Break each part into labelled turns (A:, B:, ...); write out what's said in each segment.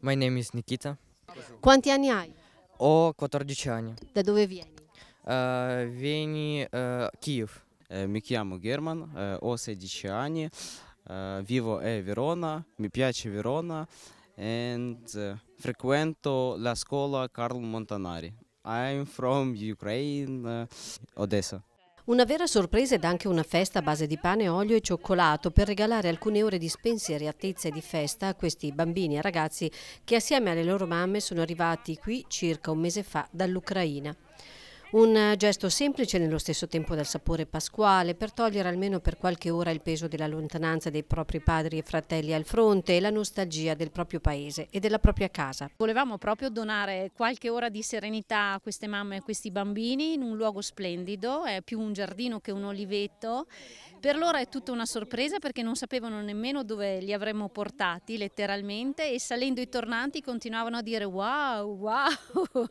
A: My name is Nikita.
B: Quanti anni hai?
A: Ho 14 anni. Da dove vieni? Uh, vieni uh, eh, Kiev. Eh, mi chiamo German, eh, ho 16 anni, eh, vivo a Verona, mi piace Verona e eh, frequento la scuola Carlo Montanari. I'm from Ukraine, Odessa.
B: Una vera sorpresa ed anche una festa a base di pane, olio e cioccolato per regalare alcune ore di spensieratezza e di festa a questi bambini e ragazzi che assieme alle loro mamme sono arrivati qui circa un mese fa dall'Ucraina. Un gesto semplice e nello stesso tempo dal sapore pasquale per togliere almeno per qualche ora il peso della lontananza dei propri padri e fratelli al fronte e la nostalgia del proprio paese e della propria casa.
C: Volevamo proprio donare qualche ora di serenità a queste mamme e a questi bambini in un luogo splendido, è più un giardino che un olivetto. Per loro è tutta una sorpresa perché non sapevano nemmeno dove li avremmo portati letteralmente e salendo i tornanti continuavano a dire wow, wow.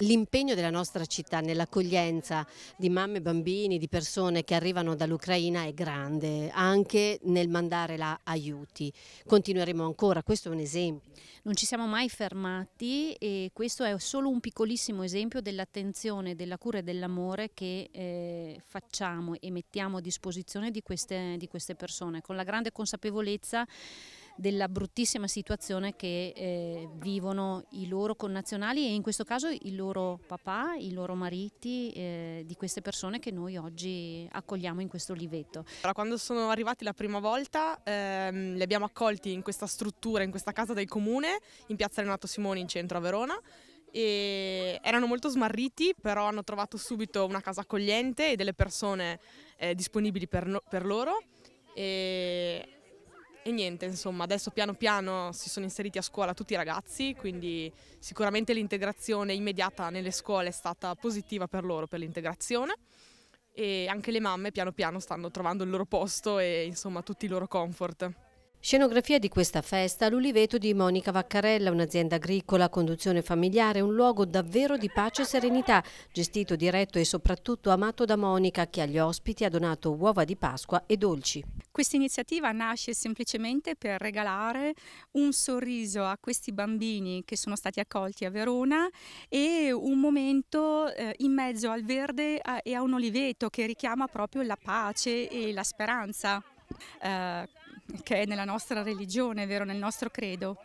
B: L'impegno della nostra città nella l'accoglienza di mamme e bambini, di persone che arrivano dall'Ucraina è grande, anche nel mandare là aiuti. Continueremo ancora, questo è un esempio.
C: Non ci siamo mai fermati e questo è solo un piccolissimo esempio dell'attenzione, della cura e dell'amore che eh, facciamo e mettiamo a disposizione di queste, di queste persone, con la grande consapevolezza della bruttissima situazione che eh, vivono i loro connazionali e in questo caso i loro papà, i loro mariti eh, di queste persone che noi oggi accogliamo in questo livetto.
A: Allora, quando sono arrivati la prima volta ehm, li abbiamo accolti in questa struttura, in questa casa del comune, in piazza Renato Simoni in centro a Verona e erano molto smarriti, però hanno trovato subito una casa accogliente e delle persone eh, disponibili per, no per loro. E e niente, insomma, adesso piano piano si sono inseriti a scuola tutti i ragazzi, quindi sicuramente l'integrazione immediata nelle scuole è stata positiva per loro, per l'integrazione. E anche le mamme piano piano stanno trovando il loro posto e insomma tutti i loro comfort.
B: Scenografia di questa festa, l'uliveto di Monica Vaccarella, un'azienda agricola, a conduzione familiare, un luogo davvero di pace e serenità, gestito, diretto e soprattutto amato da Monica, che agli ospiti ha donato uova di Pasqua e dolci.
D: Questa iniziativa nasce semplicemente per regalare un sorriso a questi bambini che sono stati accolti a Verona e un momento eh, in mezzo al verde e a un oliveto che richiama proprio la pace e la speranza eh, che è nella nostra religione, vero, nel nostro credo.